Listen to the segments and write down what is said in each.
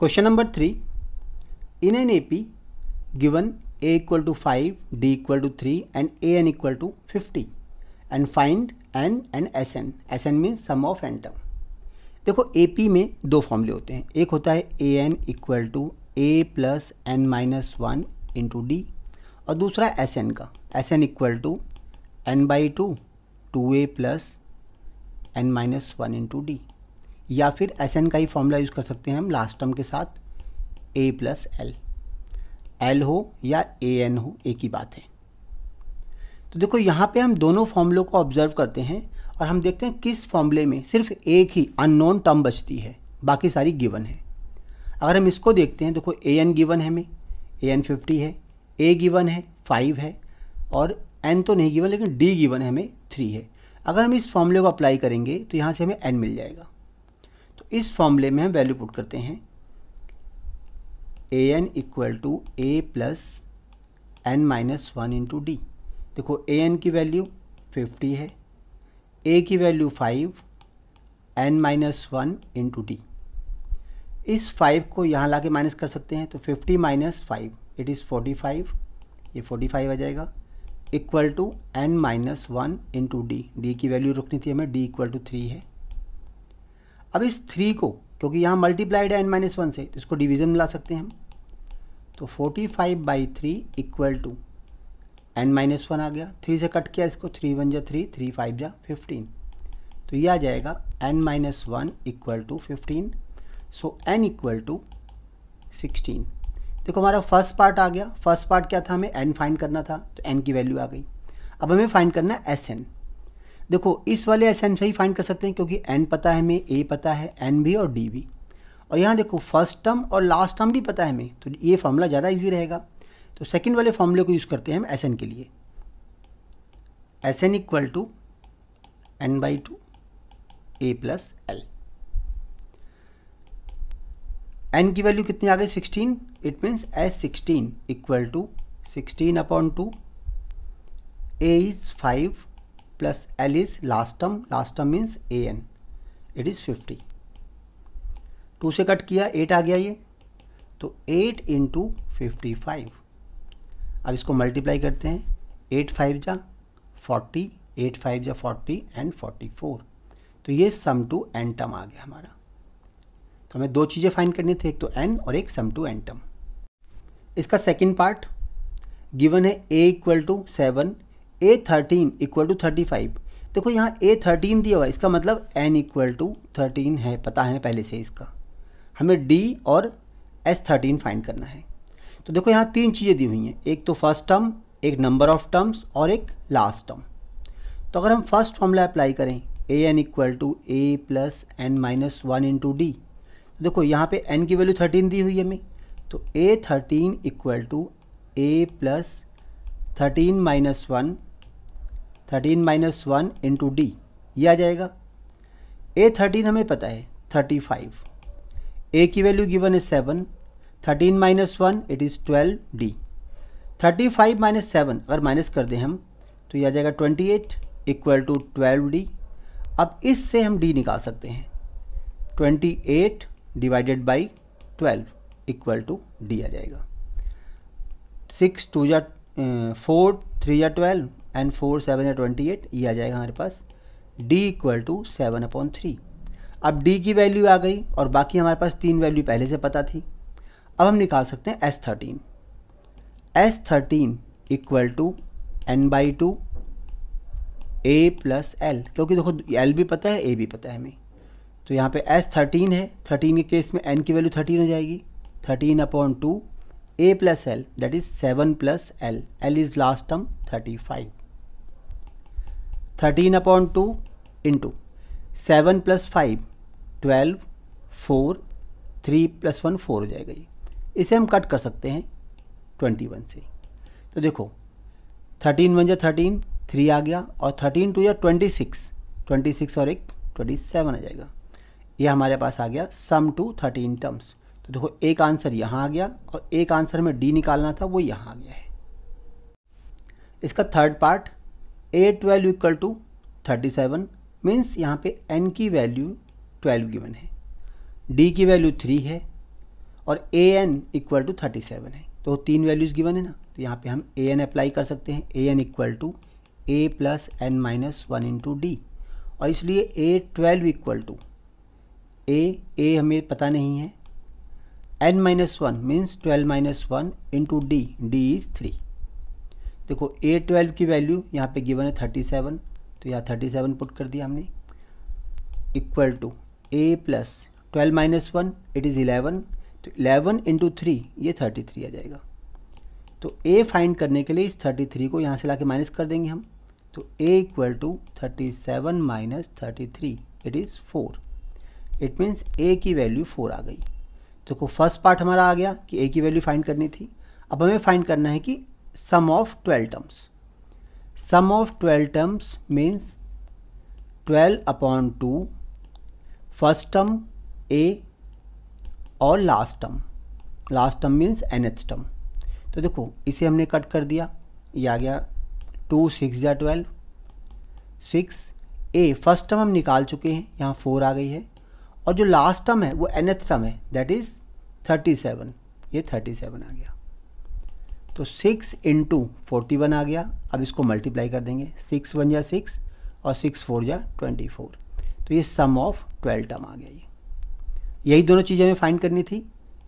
Question number three in an A P given a equal to five d equal to three and a n equal to fifty and find n and S n S n में sum of N term देखो A P में दो फॉर्मूले होते हैं एक होता है a n equal to a plus n minus one into d और दूसरा एस एन का S n equal to n by two two a plus n minus one into d या फिर एस एन का ही फॉर्मूला यूज़ कर सकते हैं हम लास्ट टर्म के साथ ए प्लस एल एल हो या ए एन हो एक ही बात है तो देखो यहाँ पे हम दोनों फॉर्मूलों को ऑब्जर्व करते हैं और हम देखते हैं किस फॉर्मूले में सिर्फ एक ही अननोन टर्म बचती है बाकी सारी गिवन है अगर हम इसको देखते हैं देखो ए एन गिवन है हमें ए एन फिफ्टी है ए गिवन है फाइव है और एन तो नहीं गिवन लेकिन डी गिवन है हमें थ्री है अगर हम इस फॉर्मूले को अप्लाई करेंगे तो यहाँ से हमें एन मिल जाएगा इस फॉर्मूले में हम वैल्यू पुट करते हैं a n equal to a plus n minus one into d देखो ए एन की वैल्यू फिफ्टी है ए की value five n minus one into d इस फाइव को यहाँ ला के माइनस कर सकते हैं तो fifty minus five it is forty five ये फोर्टी फाइव आ जाएगा equal to n minus one into d d की वैल्यू रखनी थी हमें डी इक्वल टू थ्री है अब इस थ्री को क्योंकि यहाँ मल्टीप्लाइड है एन माइनस वन से तो इसको डिवीजन में ला सकते हैं हम तो forty five by three equal to n minus one आ गया थ्री से कट किया इसको थ्री वन जा थ्री थ्री फाइव जा फिफ्टीन तो ये आ जाएगा n minus one equal to fifteen so n equal to sixteen देखो हमारा फर्स्ट पार्ट आ गया फर्स्ट पार्ट क्या था हमें एन फाइंड करना था तो एन की वैल्यू आ गई अब हमें फाइंड करना है एस एन देखो इस वाले एसेंस में ही फाइंड कर सकते हैं क्योंकि एन पता है हमें ए पता है एन भी और डी भी और यहाँ देखो फर्स्ट टर्म और लास्ट टर्म भी पता है हमें तो ये फॉर्मूला ज़्यादा ईजी रहेगा तो सेकेंड वाले फॉर्मूले को यूज़ करते हैं हम एस के लिए S n equal to n by two a plus l n की वैल्यू कितनी आ गई sixteen it means S sixteen equal to sixteen upon two a is five plus L is last term, last term means AN. It is 50. Two से cut किया eight आ गया ये तो 8 इंटू फिफ्टी फाइव अब इसको मल्टीप्लाई करते हैं एट फाइव जा फोर्टी एट फाइव जा फोर्टी एंड फोर्टी फोर तो ये सम टू एन टर्म आ गया हमारा तो हमें दो चीज़ें फाइन करनी थी एक तो एन और एक सम टू एन टर्म इसका सेकेंड पार्ट गिवन है a equal to seven a thirteen equal to thirty five देखो यहाँ ए थर्टीन दिया हुआ इसका मतलब एन इक्वल टू थर्टीन है पता है पहले से इसका हमें डी और एस थर्टीन फाइंड करना है तो देखो यहाँ तीन चीज़ें दी हुई हैं एक तो फर्स्ट टर्म एक नंबर ऑफ टर्म्स और एक लास्ट टर्म तो अगर हम फर्स्ट फॉर्मूला अप्लाई करें a n equal to a plus n minus one into d देखो यहाँ पे एन की वैल्यू थर्टीन दी हुई है हमें तो a thirteen equal to a plus thirteen minus one thirteen minus one into d ये आ जाएगा ए थर्टीन हमें पता है थर्टी फाइव ए की वैल्यू गिवन है seven thirteen minus one it is twelve d thirty five minus seven अगर minus कर दें हम तो ये आ जाएगा twenty eight equal to twelve d अब इससे हम डी निकाल सकते हैं twenty eight divided by twelve equal to d आ जाएगा सिक्स टू या फोर थ्री या ट्वेल्व एंड फोर सेवन या ट्वेंटी एट ये आ जाएगा हमारे पास D equal to seven upon three अब डी की वैल्यू आ गई और बाकी हमारे पास तीन वैल्यू पहले से पता थी अब हम निकाल सकते हैं S thirteen S thirteen equal to n by two a plus l क्योंकि देखो एल भी पता है ए भी पता है हमें तो यहाँ पे एस थर्टीन है थर्टीन के केस में एन की वैल्यू थर्टीन हो जाएगी thirteen upon two a plus l that is seven plus l l is last term thirty five thirteen upon two into seven plus five twelve four three plus one four हो जाएगा ये इसे हम cut कर सकते हैं twenty one से तो देखो थर्टीन वन या थर्टीन थ्री आ गया और थर्टीन टू या ट्वेंटी सिक्स ट्वेंटी सिक्स और एक ट्वेंटी सेवन आ जाएगा ये हमारे पास आ गया सम टू थर्टीन टर्म्स तो देखो एक आंसर यहाँ आ गया और एक आंसर में डी निकालना था वो यहाँ आ गया है इसका third part a twelve equal to thirty seven means यहाँ पे एन की वैल्यू ट्वेल्व गिवन है डी की वैल्यू थ्री है और a n equal to thirty seven है तो तीन वैल्यूज़ गिवन है ना तो यहाँ पे हम ए एन अप्लाई कर सकते हैं a n equal to a plus n minus one into d और इसलिए a twelve equal to a a हमें पता नहीं है n minus one means twelve minus one into d d is three देखो ए ट्वेल्व की value यहाँ पे गिवन है थर्टी सेवन तो यहाँ थर्टी सेवन पुट कर दिया हमने equal to a plus twelve minus one it is eleven तो इलेवन इंटू थ्री ये थर्टी थ्री आ जाएगा तो ए फाइंड करने के लिए इस थर्टी थ्री को यहाँ से ला के माइनस कर देंगे हम तो a equal to thirty seven minus thirty three it is four it means a की वैल्यू फोर आ गई देखो फर्स्ट पार्ट हमारा आ गया कि ए की वैल्यू फाइंड करनी थी अब हमें फाइंड करना है कि sum of 12 terms. Sum of 12 terms means 12 upon 2 first term a और last term last term means nth term तो देखो इसे हमने कट कर दिया ये आ गया टू सिक्स या twelve six a first term हम निकाल चुके हैं यहाँ फोर आ गई है और जो लास्ट टर्म है वो एन एथ टर्म है दैट इज़ थर्टी सेवन ये थर्टी सेवन आ गया तो सिक्स इंटू फोर्टी वन आ गया अब इसको मल्टीप्लाई कर देंगे सिक्स वन या सिक्स और सिक्स फोर या ट्वेंटी फोर तो ये सम ऑफ ट्वेल्व टर्म आ गया ये यही दोनों चीज़ें हमें फाइंड करनी थी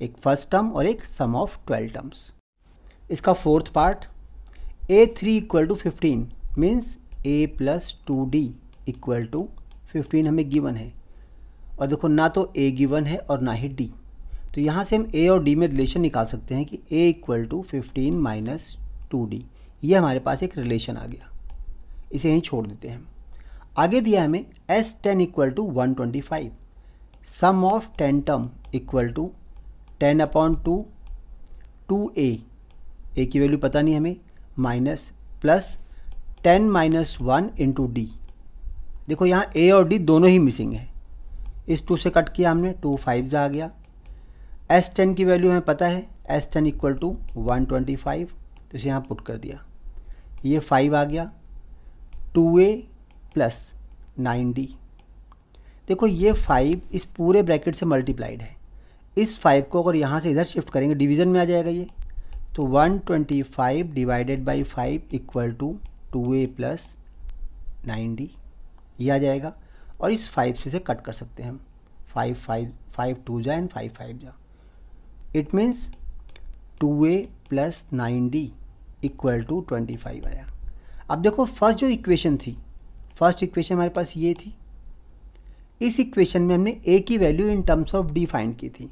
एक फर्स्ट टर्म और एक सम ऑफ ट्वेल्व टर्म्स इसका fourth part a three equal to fifteen means a plus two d equal to fifteen हमें गिवन है और देखो ना तो ए गिवन है और ना ही डी तो यहाँ से हम ए और डी में रिलेशन निकाल सकते हैं कि a equal to fifteen minus two d ये हमारे पास एक रिलेशन आ गया इसे यहीं छोड़ देते हैं आगे दिया हमें S ten equal to one twenty five sum of ten term equal to ten upon two two a a की वैल्यू पता नहीं हमें minus plus ten minus one into d देखो यहाँ ए और डी दोनों ही मिसिंग है इस टू से कट किया हमने टू फाइव आ गया एस टेन की वैल्यू हमें पता है S ten equal to one twenty five तो इसे यहाँ पुट कर दिया ये फाइव आ गया two a plus nine d देखो ये फाइव इस पूरे ब्रैकेट से मल्टीप्लाइड है इस फाइव को अगर यहाँ से इधर शिफ्ट करेंगे डिवीज़न में आ जाएगा ये तो one twenty five divided by five equal to two a plus nine d ये आ जाएगा और इस फाइव से इसे कट कर सकते हैं हम फाइव फाइव फाइव टू जाए एंड फाइव फाइव जा it means two a plus nine d equal to twenty five आया अब देखो फर्स्ट जो इक्वेशन थी फर्स्ट इक्वेशन हमारे पास ये थी इस इक्वेशन में हमने ए की value in terms of d find की थी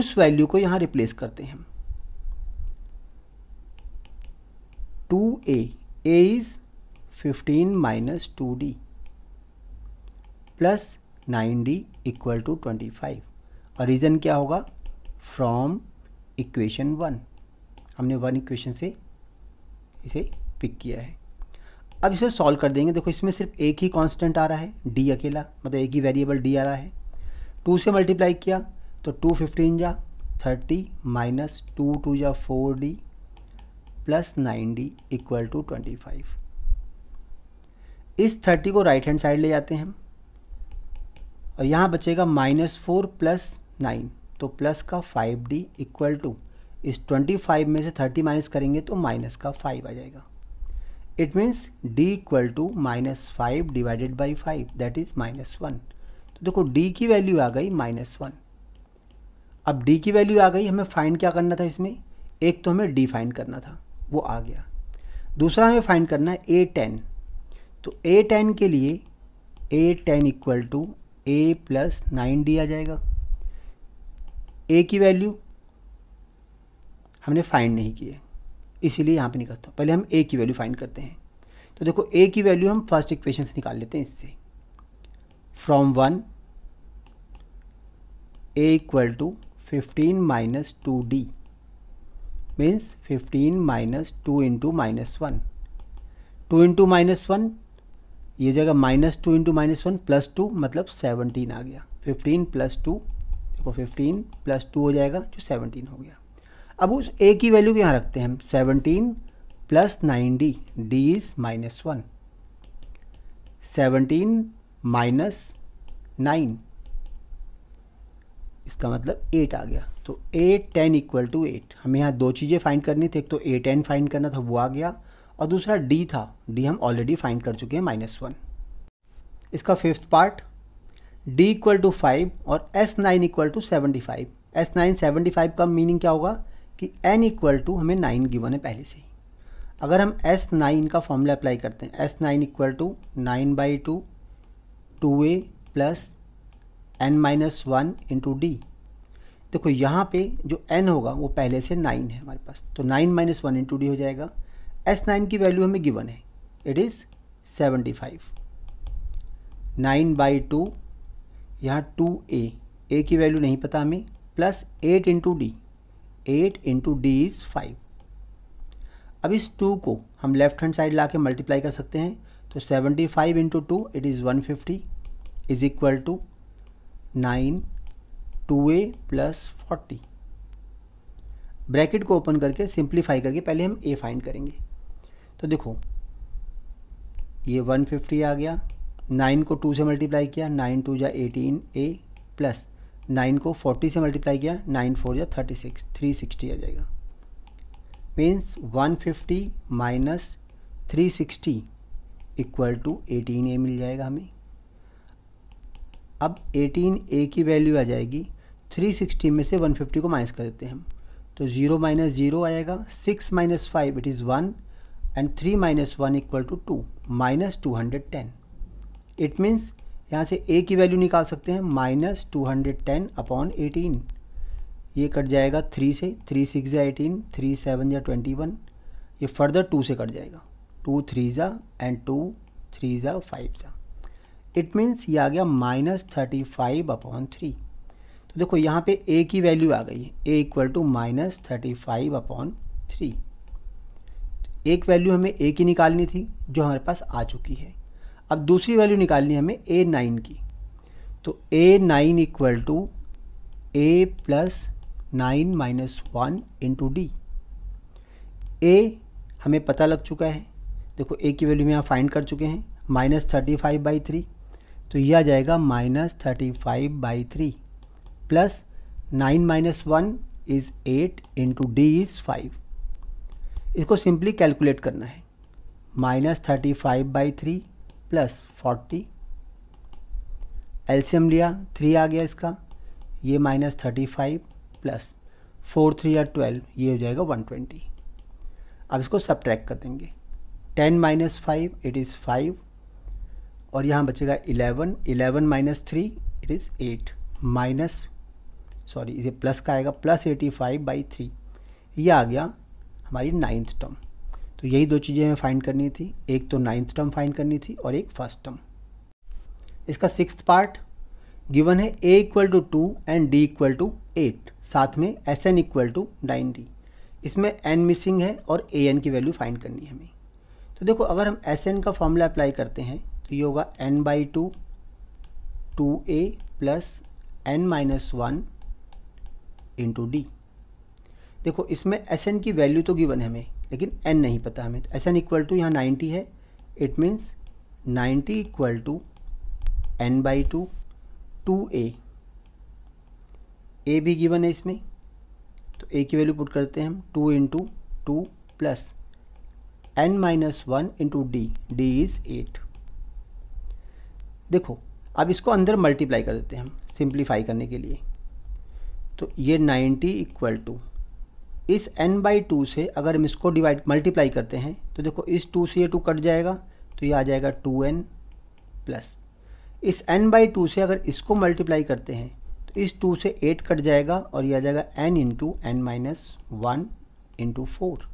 उस वैल्यू को यहाँ रिप्लेस करते हैं हम two a a is fifteen minus two d plus nine d equal to twenty five और रीज़न क्या होगा फ्रॉम इक्वेशन वन हमने वन इक्वेशन से इसे पिक किया है अब इसे सॉल्व कर देंगे देखो इसमें सिर्फ एक ही कांस्टेंट आ रहा है डी अकेला मतलब एक ही वेरिएबल डी आ रहा है टू से मल्टीप्लाई किया तो टू फिफ्टीन जा थर्टी माइनस टू टू जा four d plus nine d equal to twenty five इस थर्टी को राइट हैंड साइड ले जाते हैं और यहाँ बचेगा माइनस फोर प्लस नाइन तो प्लस का फाइव डी इक्वल टू इस ट्वेंटी फाइव में से थर्टी माइनस करेंगे तो माइनस का फाइव आ जाएगा it means d equal to minus five divided by five that is minus one तो देखो डी की वैल्यू आ गई माइनस वन अब डी की वैल्यू आ गई हमें फाइंड क्या करना था इसमें एक तो हमें डी फाइंड करना था वो आ गया दूसरा हमें फाइंड करना है ए टेन तो ए टेन के लिए a ten equal to a plus nine d आ जाएगा ए की वैल्यू हमने फाइंड नहीं की है इसीलिए यहाँ पे निकलता करता पहले हम ए की वैल्यू फाइंड करते हैं तो देखो ए की वैल्यू हम फर्स्ट इक्वेशन से निकाल लेते हैं इससे from one a equal to fifteen minus two d means fifteen minus two into minus one two into minus one ये जगह minus two into minus one plus two मतलब सेवनटीन आ गया फिफ्टीन प्लस टू वो fifteen plus two हो जाएगा जो seventeen हो गया अब उस ए की वैल्यू यहाँ रखते हैं हम seventeen plus nine d d is minus one seventeen minus nine इसका मतलब एट आ गया तो a ten equal to eight हमें यहाँ दो चीज़ें फाइंड करनी थी एक तो ए टेन फाइंड करना था वो आ गया और दूसरा डी था डी हम ऑलरेडी फाइंड कर चुके हैं माइनस वन इसका fifth part d equal to five और s nine equal to seventy five s nine seventy five का मीनिंग क्या होगा कि एन इक्वल टू हमें नाइन गिवन है पहले से ही अगर हम एस नाइन का फॉर्मूला अप्लाई करते हैं s nine equal to nine by two two a plus n minus one into d देखो यहाँ पे जो एन होगा वो पहले से नाइन है हमारे पास तो nine minus one into d हो जाएगा एस नाइन की वैल्यू हमें गिवन है it is seventy five nine by two यहाँ टू ए ए की वैल्यू नहीं पता हमें plus eight into d eight into d is five अब इस टू को हम लेफ्ट हैंड साइड ला के मल्टीप्लाई कर सकते हैं तो seventy five into two it is one fifty is equal to nine two a plus forty bracket को ओपन करके सिंप्लीफाई करके पहले हम ए फाइंड करेंगे तो देखो ये वन फिफ्टी आ गया नाइन को टू से मल्टीप्लाई किया नाइन टू या एटीन ए प्लस नाइन को फोर्टी से मल्टीप्लाई किया नाइन फोर या थर्टी सिक्स थ्री सिक्सटी आ जाएगा means one fifty minus three sixty equal to eighteen a मिल जाएगा हमें अब एटीन ए की वैल्यू आ जाएगी थ्री सिक्सटी में से वन फिफ्टी को माइनस कर देते हैं हम तो ज़ीरो माइनस ज़ीरो आएगा six minus five it is one and three minus one equal to two minus two hundred ten it means यहाँ से ए की वैल्यू निकाल सकते हैं minus two hundred ten upon eighteen ये कट जाएगा three से थ्री सिक्स या एटीन थ्री सेवन या ट्वेंटी वन ये फर्दर टू से कट जाएगा टू थ्री ज़ा एंड टू थ्री ज़ा फाइव ज़ा इट मीन्स ये आ गया minus thirty five upon three तो देखो यहाँ पे ए की वैल्यू आ गई है a equal to minus thirty five upon three एक वैल्यू हमें ए की निकालनी थी जो हमारे पास आ चुकी है अब दूसरी वैल्यू निकालनी है हमें ए नाइन की तो a nine equal to a plus nine minus one into d a हमें पता लग चुका है देखो ए की वैल्यू में आप फाइंड कर चुके हैं minus thirty five by three तो यह आ जाएगा minus thirty five by three plus nine minus one is eight into d is five इसको सिंपली कैलकुलेट करना है minus thirty five by three plus forty LCM लिया थ्री आ गया इसका ये minus thirty five plus four three या twelve ये हो जाएगा वन ट्वेंटी अब इसको सब कर देंगे ten minus five it is five और यहाँ बचेगा eleven eleven minus three it is eight minus sorry ये प्लस का आएगा plus eighty five by three ये आ गया हमारी नाइन्थ टर्म तो यही दो चीज़ें हमें फाइंड करनी थी एक तो नाइन्थ टर्म फाइंड करनी थी और एक फर्स्ट टर्म इसका सिक्स पार्ट गिवन है a equal to two and d equal to eight साथ में s n equal to nine d इसमें एन मिसिंग है और ए एन की वैल्यू फाइंड करनी है हमें तो देखो अगर हम एस एन का फॉर्मूला अप्लाई करते हैं तो ये होगा n by two two a plus n minus one into d देखो इसमें एस एन की वैल्यू तो गिवन है हमें लेकिन एन नहीं पता हमें एस एन इक्वल टू यहाँ नाइन्टी है it means ninety equal to n by two two a a भी गिवन है इसमें तो ए की वैल्यू पुट करते हैं हम two into two plus n minus one into d d is eight देखो अब इसको अंदर मल्टीप्लाई कर देते हैं हम सिंप्लीफाई करने के लिए तो ये नाइन्टी इक्वल टू इस n बाई टू से अगर हम इसको डिवाइड मल्टीप्लाई करते हैं तो देखो इस टू से ये टू कट जाएगा तो ये आ जाएगा टू एन प्लस इस n बाई टू से अगर इसको मल्टीप्लाई करते हैं तो इस टू से एट कट जाएगा और ये आ जाएगा n into n minus one into four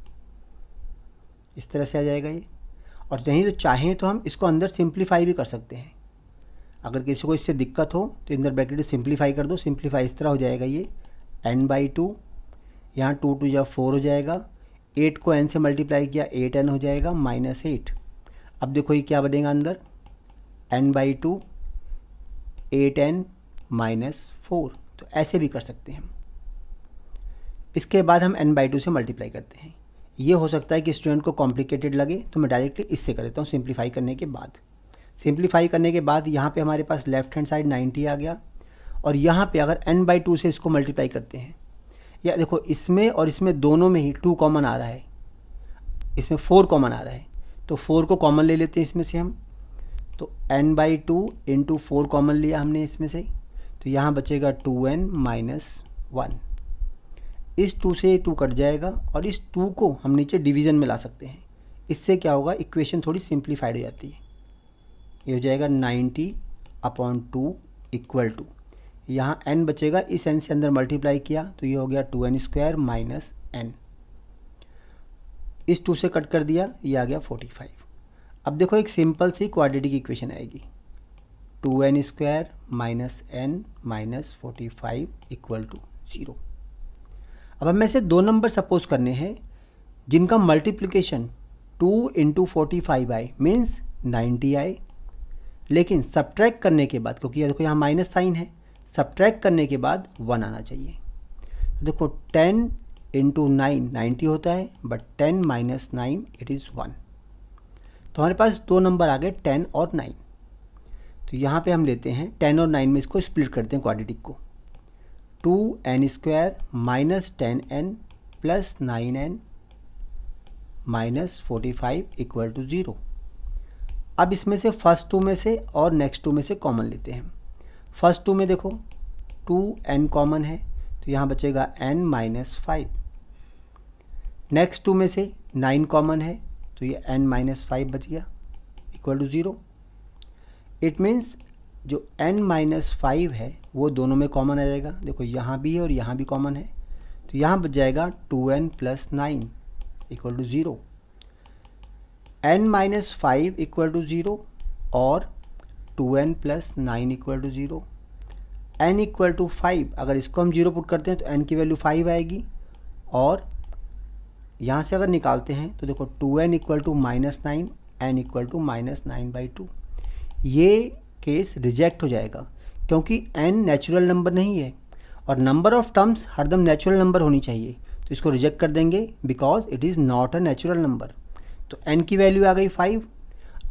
इस तरह से आ जाएगा ये और यहीं तो चाहें तो हम इसको अंदर सिंप्लीफाई भी कर सकते हैं अगर किसी को इससे दिक्कत हो तो इंदर ब्रैकेट सिंप्लीफाई कर दो सिंप्लीफाई इस तरह हो जाएगा ये एन बाई टू यहाँ टू टू या फोर हो जाएगा एट को एन से मल्टीप्लाई किया एट एन हो जाएगा माइनस एट अब देखो ये क्या बनेगा अंदर n by two eight n minus four तो ऐसे भी कर सकते हैं इसके बाद हम एन बाई टू से मल्टीप्लाई करते हैं ये हो सकता है कि स्टूडेंट को कॉम्प्लिकेटेड लगे तो मैं डायरेक्टली इससे कर देता हूँ सिंप्लीफाई करने के बाद सिंप्लीफाई करने के बाद यहाँ पे हमारे पास लेफ्ट हैंड साइड 90 आ गया और यहाँ पे अगर n बाई टू से इसको मल्टीप्लाई करते हैं या देखो इसमें और इसमें दोनों में ही टू कॉमन आ रहा है इसमें फोर कॉमन आ रहा है तो फोर को कॉमन ले लेते हैं इसमें से हम तो n by two into four common लिया हमने इसमें से तो यहाँ बचेगा टू एन माइनस वन इस टू से टू कट जाएगा और इस टू को हम नीचे डिवीज़न में ला सकते हैं इससे क्या होगा इक्वेशन थोड़ी सिंप्लीफाइड हो जाती है ये हो जाएगा ninety upon two equal to यहाँ एन बचेगा इस एन से अंदर मल्टीप्लाई किया तो ये हो गया two n square minus n इस टू से कट कर दिया ये आ गया फोर्टी फाइव अब देखो एक सिंपल सी क्वाड्रेटिक की इक्वेशन आएगी two n square minus n minus forty five equal to zero अब हमें से दो नंबर सपोज करने हैं जिनका multiplication two into forty five I means ninety आए लेकिन सब्ट्रैक्ट करने के बाद क्योंकि देखो यहाँ माइनस साइन है सब्ट्रैक करने के बाद वन आना चाहिए तो देखो टेन इंटू नाइन नाइन्टी होता है but ten minus nine it is one तो हमारे पास दो नंबर आ गए टेन और नाइन तो यहाँ पे हम लेते हैं टेन और नाइन में इसको स्प्लिट करते हैं क्वाड्रेटिक को two n square minus ten n plus nine n minus forty five equal to zero अब इसमें से फर्स्ट टू में से और नेक्स्ट टू में से कॉमन लेते हैं फर्स्ट टू में देखो टू एन कॉमन है तो यहाँ बचेगा n minus five next two में से नाइन कॉमन है तो ये एन माइनस फाइव बच गया equal to zero it means जो एन माइनस फाइव है वो दोनों में कॉमन आ जाएगा देखो यहाँ भी है और यहाँ भी कॉमन है तो यहाँ बच जाएगा two n plus nine equal to zero n minus five equal to zero और two n plus nine equal to zero n equal to five अगर इसको हम जीरो पुट करते हैं तो एन की वैल्यू फाइव आएगी और यहाँ से अगर निकालते हैं तो देखो two n equal to minus nine n equal to minus nine by two ये केस रिजेक्ट हो जाएगा क्योंकि एन नेचुरल नंबर नहीं है और नंबर ऑफ टर्म्स हरदम नेचुरल नंबर होनी चाहिए तो इसको रिजेक्ट कर देंगे because it is not a natural number तो एन की वैल्यू आ गई फाइव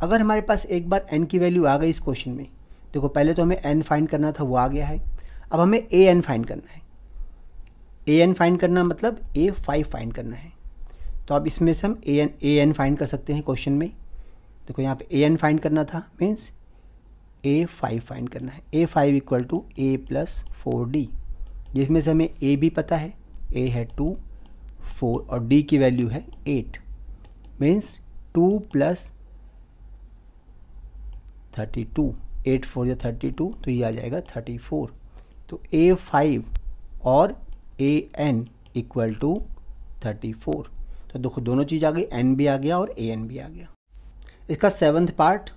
अगर हमारे पास एक बार एन की वैल्यू आ गई इस क्वेश्चन में देखो पहले तो हमें एन फाइंड करना था वो आ गया है अब हमें ए एन फाइंड करना है ए एन फाइंड करना मतलब ए फाइव फाइंड करना है तो अब इसमें से हम a n a n find कर सकते हैं क्वेश्चन में देखो यहाँ पे ए एन फाइंड करना था मीन्स ए फाइव फाइंड करना है a five equal to a plus four d जिसमें से हमें ए भी पता है ए है टू फोर और डी की वैल्यू है eight means two plus thirty two eight four या थर्टी टू तो ये आ जाएगा थर्टी फोर तो ए फाइव और a n equal to thirty four तो देखो दोनों चीज़ आ गई एन भी आ गया और ए एन भी आ गया इसका सेवन्थ पार्ट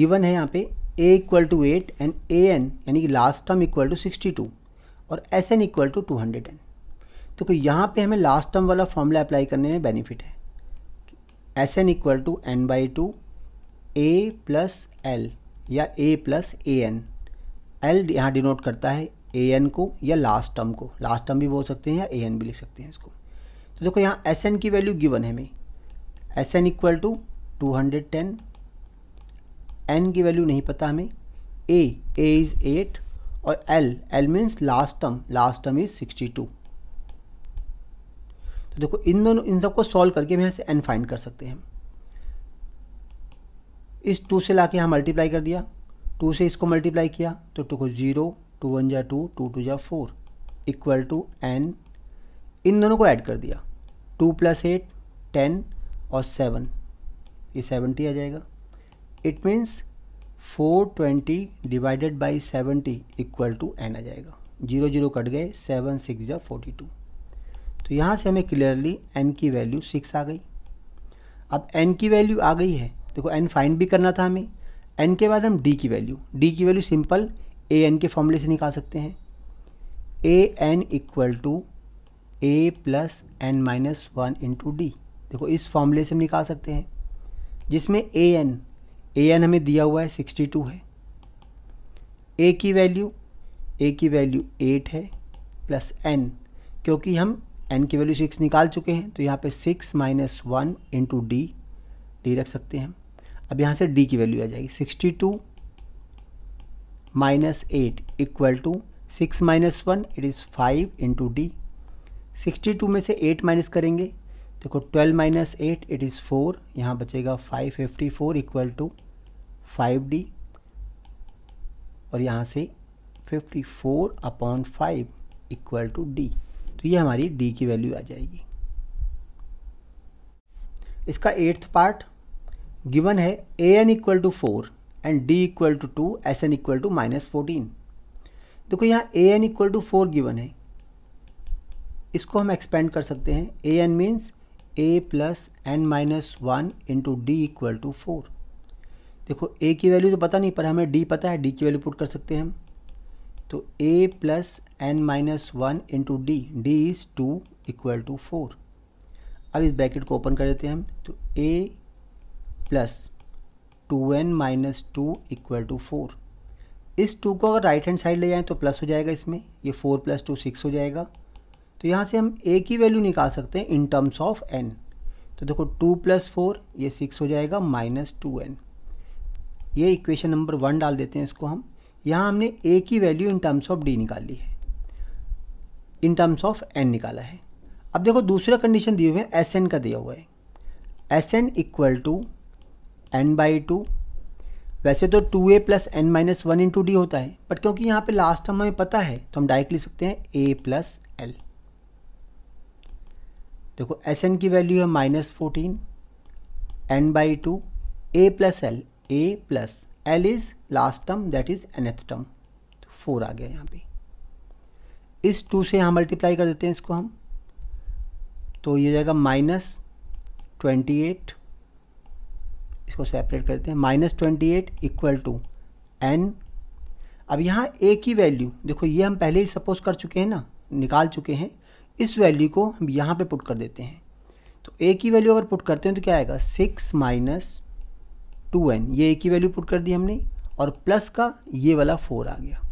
गिवन है यहाँ पे a equal to eight and a n यानी कि last term equal to sixty two और s n equal to two hundred n देखो यहाँ पे हमें लास्ट टर्म वाला फॉर्मूला अप्लाई करने में बेनिफिट है s n equal to n by two a plus l या a plus a n l यहाँ डिनोट करता है ए एन को या लास्ट टर्म को लास्ट टर्म भी बोल सकते हैं या ए एन भी लिख सकते हैं इसको तो देखो यहाँ एस एन की वैल्यू गिवन है हमें s n equal to two hundred ten n की वैल्यू नहीं पता हमें ए ए इज़ एट और l l means last term last term is sixty two तो देखो इन दोनों इन सबको सॉल्व करके हम यहाँ से एन फाइंड कर सकते हैं इस टू से ला के यहाँ मल्टीप्लाई कर दिया टू से इसको मल्टीप्लाई किया तो टू को ज़ीरो टू वन जा टू टू टू जा फोर इक्वल टू एन इन दोनों को ऐड कर दिया टू प्लस एट टेन और सेवन ये सेवेंटी आ जाएगा it means four twenty divided by seventy equal to n आ जाएगा जीरो जीरो कट गए सेवन सिक्स जा फोर्टी टू तो यहाँ से हमें क्लियरली एन की वैल्यू सिक्स आ गई अब एन की वैल्यू आ गई है देखो एन फाइंड भी करना था हमें एन के बाद हम डी की वैल्यू डी की वैल्यू सिंपल ए एन के फॉर्मूले से निकाल सकते हैं a n equal to a plus n minus one into d देखो इस फॉर्मूले से हम निकाल सकते हैं जिसमें ए एन ए एन हमें दिया हुआ है सिक्सटी टू है ए की वैल्यू ए की वैल्यू एट है प्लस एन क्योंकि हम एन की वैल्यू सिक्स निकाल चुके हैं तो यहाँ पे six minus one into d d रख सकते हैं अब यहाँ से डी की वैल्यू आ जाएगी sixty two minus eight equal to six minus one it is five into d sixty two में से एट माइनस करेंगे देखो twelve minus eight it is four यहाँ बचेगा five fifty four equal to five d और यहाँ से fifty four upon five equal to d तो ये हमारी डी की वैल्यू आ जाएगी इसका एट्थ पार्ट गिवन है a n equal to four and d equal to two s n equal to minus fourteen देखो यहाँ a n equal to four given है इसको हम एक्सपेंड कर सकते हैं a n means a plus n minus one into d equal to four देखो a की वैल्यू तो पता नहीं पर हमें डी पता है डी की वैल्यू पुट कर सकते हैं हम तो a plus n minus one into d d is two equal to four अब इस ब्रैकेट को ओपन कर देते हैं हम तो a plus two n minus two equal to four इस टू को अगर राइट हैंड साइड ले जाएं तो प्लस हो जाएगा इसमें ये फोर प्लस टू सिक्स हो जाएगा तो यहाँ से हम ए की वैल्यू निकाल सकते हैं इन टर्म्स ऑफ एन तो देखो टू प्लस फोर ये सिक्स हो जाएगा माइनस टू एन ये इक्वेशन नंबर वन डाल देते हैं इसको हम यहाँ हमने ए की value in terms of d निकाली है इन टर्म्स ऑफ एन निकाला है अब देखो दूसरा कंडीशन दिए हुए हैं एस एन का दिया हुआ है s n equal to n by two वैसे तो two a plus n minus one into d होता है बट क्योंकि यहाँ पे लास्ट टर्म हमें पता है तो हम डायरेक्ट लिख सकते हैं ए प्लस एल देखो एस एन की वैल्यू है minus fourteen n by two a plus l a plus l is last term that is nth term तो फोर आ गया यहाँ पे इस टू से यहाँ मल्टीप्लाई कर देते हैं इसको हम तो ये जाएगा माइनस ट्वेंटी एट इसको सेपरेट करते हैं minus twenty eight equal to n अब यहाँ ए की वैल्यू देखो ये हम पहले ही सपोज कर चुके हैं ना निकाल चुके हैं इस वैल्यू को हम यहाँ पे पुट कर देते हैं तो ए की वैल्यू अगर पुट करते हैं तो क्या आएगा सिक्स माइनस टू एन ये ए की वैल्यू पुट कर दी हमने और प्लस का ये वाला फोर आ गया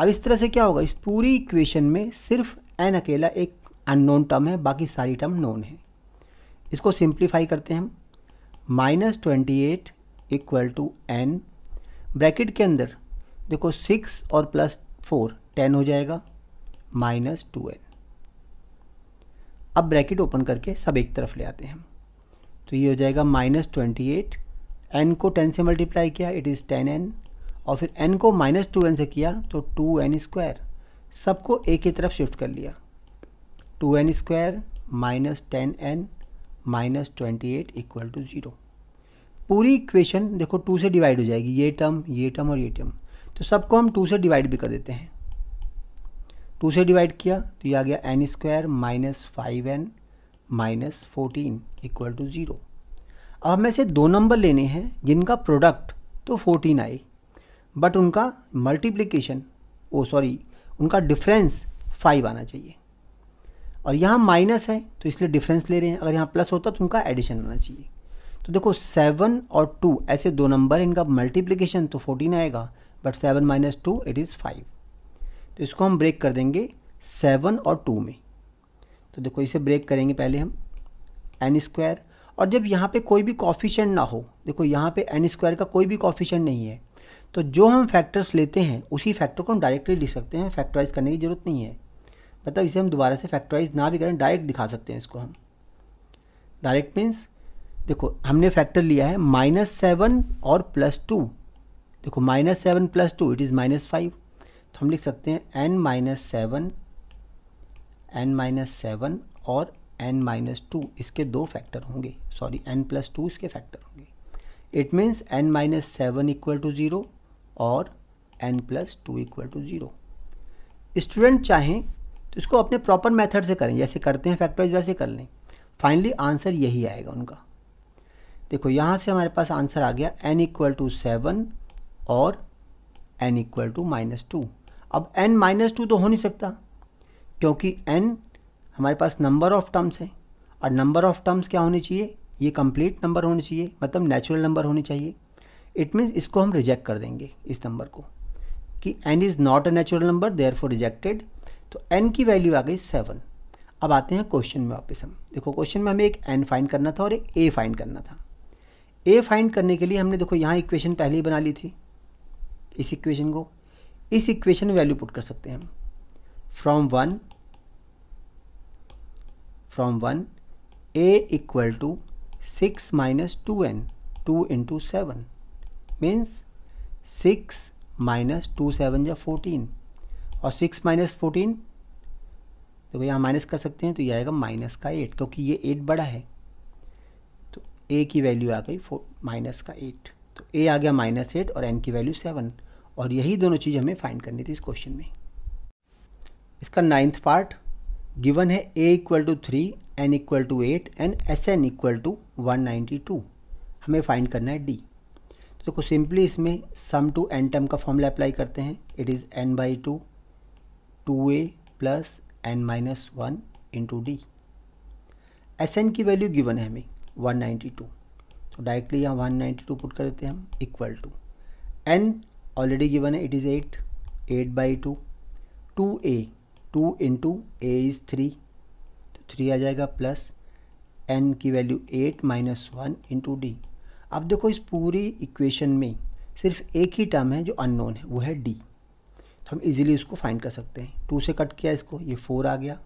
अब इस तरह से क्या होगा इस पूरी इक्वेशन में सिर्फ एन अकेला एक अननोन टर्म है बाकी सारी टर्म नोन है इसको सिंप्लीफाई करते हैं हम minus twenty eight equal to n bracket के अंदर देखो सिक्स और प्लस फोर टेन हो जाएगा माइनस टू एन अब ब्रैकेट ओपन करके सब एक तरफ ले आते हैं तो ये हो जाएगा माइनस ट्वेंटी एट एन को टेन से मल्टीप्लाई किया इट इज़ टेन एन और फिर एन को माइनस टू एन से किया तो टू एन स्क्वायर सबको एक ही तरफ शिफ्ट कर लिया two n square minus ten n minus twenty eight equal to zero पूरी इक्वेशन देखो टू से डिवाइड हो जाएगी ये टर्म ये टर्म और ये टर्म तो सबको हम टू से डिवाइड भी कर देते हैं टू से डिवाइड किया तो ये आ गया n square minus five n minus fourteen equal to zero अब हमें से दो नंबर लेने हैं जिनका प्रोडक्ट तो फोर्टीन आए बट उनका मल्टीप्लीकेशन ओ सॉरी उनका डिफरेंस फाइव आना चाहिए और यहाँ माइनस है तो इसलिए डिफरेंस ले रहे हैं अगर यहाँ प्लस होता तो उनका एडिशन होना चाहिए तो देखो सेवन और टू ऐसे दो नंबर इनका मल्टीप्लीकेशन तो फोर्टीन आएगा but seven minus two it is five तो इसको हम ब्रेक कर देंगे सेवन और टू में तो देखो इसे ब्रेक करेंगे पहले हम एन स्क्वायर और जब यहाँ पे कोई भी कॉफिशेंट ना हो देखो यहाँ पे एन स्क्वायर का कोई भी कॉफिशेंट नहीं है तो जो हम फैक्टर्स लेते हैं उसी फैक्टर को हम डायरेक्टली लिख सकते हैं फैक्टराइज करने की ज़रूरत नहीं है मतलब इसे हम दोबारा से फैक्टराइज ना भी करें डायरेक्ट दिखा सकते हैं इसको हम डायरेक्ट मीन्स देखो हमने फैक्टर लिया है माइनस सेवन और प्लस टू देखो minus seven plus two it is minus five तो हम लिख सकते हैं n minus seven n minus seven और एन माइनस टू इसके दो फैक्टर होंगे सॉरी एन प्लस टू इसके फैक्टर होंगे it means n minus seven equal to zero और n plus two equal to zero student चाहें तो इसको अपने प्रॉपर मेथड से करें जैसे करते हैं फैक्टराइज वैसे कर लें फाइनली आंसर यही आएगा उनका देखो यहाँ से हमारे पास आंसर आ गया एन इक्वल टू सेवन और n equal to minus two अब एन माइनस टू तो हो नहीं सकता क्योंकि एन हमारे पास नंबर ऑफ टर्म्स है और नंबर ऑफ टर्म्स क्या होने चाहिए ये कंप्लीट नंबर होने चाहिए मतलब नेचुरल नंबर होने चाहिए इट मीन्स इसको हम रिजेक्ट कर देंगे इस नंबर को कि n is not a natural number therefore rejected तो एन की वैल्यू आ गई सेवन अब आते हैं क्वेश्चन में वापस हम देखो क्वेश्चन में हमें एक एन फाइंड करना था और एक ए फाइंड करना था ए फाइंड करने के लिए हमने देखो यहाँ इक्वेशन पहले ही बना ली थी इस इक्वेशन को इस इक्वेशन में वैल्यू पुट कर सकते हैं हम from one from one a equal to six minus two n two into seven means six minus two seven या फोर्टीन और सिक्स माइनस फोर्टीन देखो यहाँ माइनस कर सकते हैं तो ये आएगा माइनस का एट क्योंकि ये एट बड़ा है तो ए की वैल्यू आ गई माइनस का एट तो ए आ गया माइनस एट और एन की वैल्यू सेवन और यही दोनों चीज़ हमें फाइंड करनी थी इस क्वेश्चन में इसका नाइन्थ पार्ट गिवन है a equal to three n equal to eight and S n equal to one ninety two हमें फाइंड करना है डी तो देखो सिंपली इसमें सम टू एन टर्म का फॉर्मूला अप्लाई करते हैं it is n by two two a plus n minus one into d s n की वैल्यू गिवन है हमें 192 तो डायरेक्टली यहाँ 192 पुट कर देते हैं हम equal to n already given है it is eight eight by two two a two into a is three तो थ्री आ जाएगा प्लस एन की value eight minus one into d अब देखो इस पूरी इक्वेशन में सिर्फ एक ही टर्म है जो अननोन है वो है डी तो हम इजीली इसको फाइंड कर सकते हैं टू से कट किया इसको ये फोर आ गया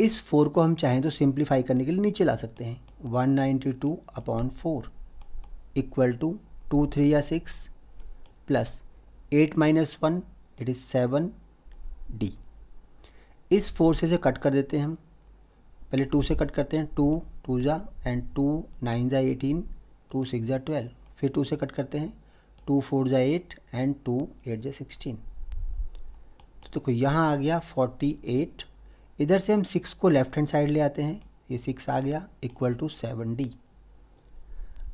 इस फोर को हम चाहें तो सिंप्लीफाई करने के लिए नीचे ला सकते हैं one ninety two upon four equal to two three या six plus eight minus one it is seven d इस फोर से कट कर देते हैं हम पहले टू से कट करते हैं टू टू ज़ा एंड टू नाइन ज़ा एटीन टू सिक्स ज़ा ट्वेल्व फिर टू से कट करते हैं टू फोर ज़ा एट एंड टू एट ज़ा सिक्सटीन तो देखो यहाँ आ गया फोर्टी एट इधर से हम सिक्स को लेफ्ट हैंड साइड ले आते हैं ये सिक्स आ गया इक्वल टू सेवन डी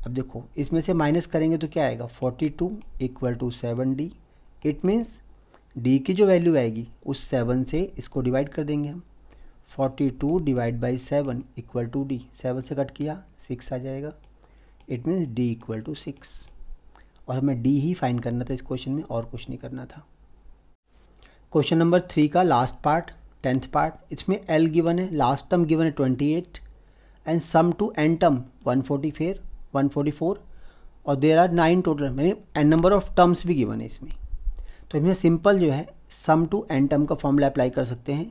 अब देखो इसमें से माइनस करेंगे तो क्या आएगा forty two equal to seven d it means d की जो वैल्यू आएगी उस सेवन से इसको डिवाइड कर देंगे हम forty two divide by seven equal to d seven से कट किया सिक्स आ जाएगा it means d equal to six और हमें डी ही फाइन करना था इस क्वेश्चन में और कुछ नहीं करना था क्वेश्चन नंबर थ्री का लास्ट पार्ट टेंथ पार्ट इसमें एल गिवन है लास्ट टर्म गिवन है twenty eight and sum to n term one forty four one forty four और देर आर नाइन टोटल मैंने एन नंबर ऑफ टर्म्स भी given है इसमें तो इसमें सिंपल जो है सम टू एन टर्म का फॉर्मूला अप्लाई कर सकते हैं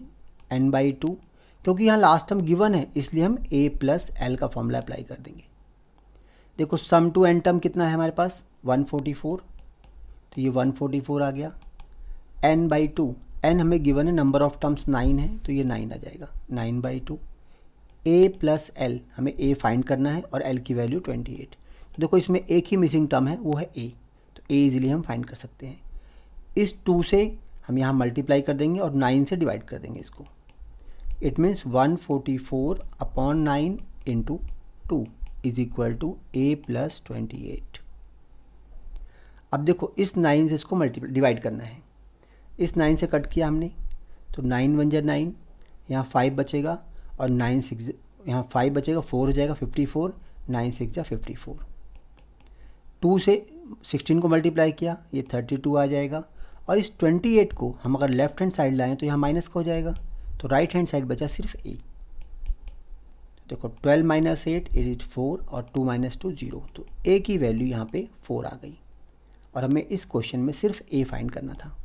एन बाई टू क्योंकि यहाँ लास्ट टर्म गिवन है इसलिए हम ए प्लस एल का फॉर्मूला अप्लाई कर देंगे देखो सम टू एन टर्म कितना है हमारे पास 144 तो ये 144 आ गया एन बाई टू एन हमें गिवन है नंबर ऑफ टर्म्स नाइन है तो ये नाइन आ जाएगा nine by two a plus l हमें ए फाइंड करना है और एल की वैल्यू ट्वेंटी एट तो देखो इसमें एक ही मिसिंग टर्म है वो है ए तो ए इजीली हम फाइंड कर सकते हैं इस टू से हम यहाँ मल्टीप्लाई कर देंगे और नाइन से डिवाइड कर देंगे इसको it means one forty four upon nine into two is equal to a plus twenty eight अब देखो इस नाइन से इसको मल्टीपल डिवाइड करना है इस नाइन से कट किया हमने तो नाइन वन जर नाइन यहाँ फाइव बचेगा और नाइन सिक्स यहाँ फाइव बचेगा फोर हो जाएगा फिफ्टी फोर नाइन सिक्स या फिफ्टी फोर टू से सिक्सटीन को मल्टीप्लाई किया ये थर्टी टू आ जाएगा और इस ट्वेंटी एट को हम अगर लेफ्ट हैंड साइड लाएँ तो यहाँ माइनस का हो जाएगा तो राइट हैंड साइड बचा सिर्फ एक देखो twelve minus eight it is four और टू माइनस टू जीरो तो ए की वैल्यू यहाँ पे फोर आ गई और हमें इस क्वेश्चन में सिर्फ ए फाइंड करना था